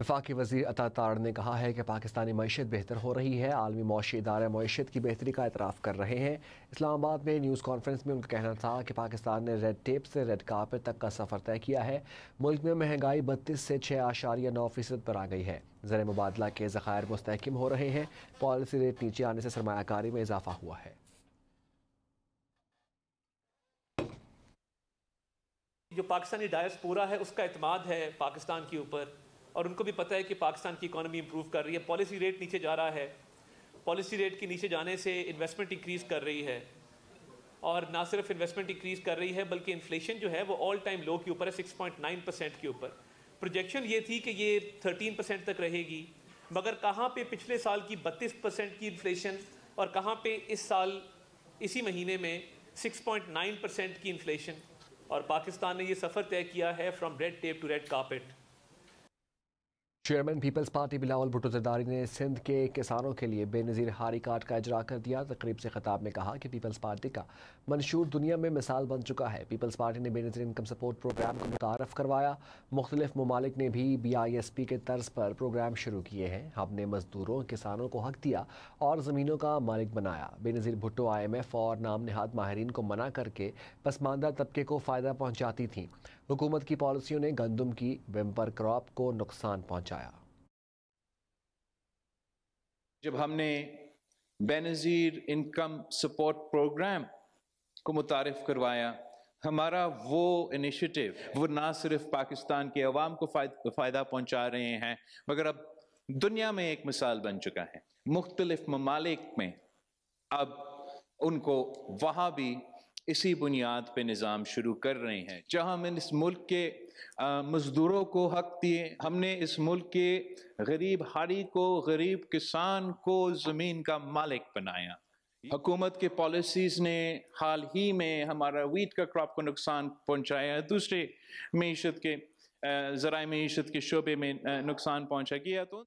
वफाकी वज़ी अता ने कहा है कि पाकिस्तानी मीशत बेहतर हो रही है आलमी मौशी इदारे मीशत की बेहतरी का अतराफ़ कर रहे हैं इस्लामाबाद में न्यूज़ कॉन्फ्रेंस में उनका कहना था कि पाकिस्तान ने रेड टेप से रेड कारपेट तक का सफ़र तय किया है मुल्क में महंगाई बत्तीस से छः आशारिया नौ फ़ीसद पर आ गई है ज़र मुबादला के ज़खायर मुस्तकम हो रहे हैं पॉलिसी रेट नीचे आने से सरमाकारी में इजाफा हुआ है जो पाकिस्तानी डायस पूरा है उसका अतमाद है पाकिस्तान के ऊपर और उनको भी पता है कि पाकिस्तान की इकानमी इंप्रूव कर रही है पॉलिसी रेट नीचे जा रहा है पॉलिसी रेट के नीचे जाने से इन्वेस्टमेंट इंक्रीज़ कर रही है और ना सिर्फ इन्वेस्टमेंट इंक्रीज़ कर रही है बल्कि इन्फ्लेशन जो है वो ऑल टाइम लो के ऊपर है सिक्स पॉइंट नाइन परसेंट के ऊपर प्रोजेक्शन ये थी कि ये थर्टीन परसेंट तक रहेगी मगर कहाँ पे पिछले साल की बत्तीस परसेंट की इन्फ्लेशन और कहाँ पे इस साल इसी महीने में सिक्स पॉइंट नाइन परसेंट की इन्फ्लेशन और पाकिस्तान ने ये सफ़र तय किया है from red tape to red carpet chairman peoples party Bilawal Bhutto Zardari ने सिंध के किसानों के लिए बेनज़ीर हारी कार्ड का इजरा कर दिया तकरीब से खिताब में कहा कि पीपल्स पार्टी का मंशूर दुनिया में मिसाल बन चुका है पीपल्स पार्टी ने बेनज़ीर इनकम सपोर्ट प्रोग्राम को मुतारफ़ करवाया मुख्तलिफ ममालिक ने भी बी आई एस पी के तर्ज पर प्रोग्राम शुरू किए हैं हमने मजदूरों किसानों को हक दिया और ज़मीनों का मालिक बनाया Benazir Bhutto I M F और नाम नहाद माहरीन को मना करके पसमानदा तबके को फ़ायदा पहुँचाती थी हुकूमत की पॉलिसियों ने गंदम की वेम्पर क्रॉप को नुकसान पहुँचा पाया जब हमने बेनज़ीर इनकम सपोर्ट प्रोग्राम को मुतारफ़ करवाया हमारा वो इनिशिएटिव वो ना सिर्फ पाकिस्तान के अवाम को फ़ायदा पहुंचा रहे हैं मगर अब दुनिया में एक मिसाल बन चुका है मुख्तलिफ ममालिक में अब उनको वहाँ भी इसी बुनियाद पे निज़ाम शुरू कर रहे हैं जहां हम इस मुल्क के मज़दूरों को हक दिए हमने इस मुल्क के गरीब हारी को गरीब किसान को ज़मीन का मालिक बनाया हुकूमत के पॉलिसीज़ ने हाल ही में हमारा वीट का क्रॉप को नुकसान पहुंचाया दूसरे मीशत के ज़रा मीशत के शोबे में नुकसान पहुँचा किया तो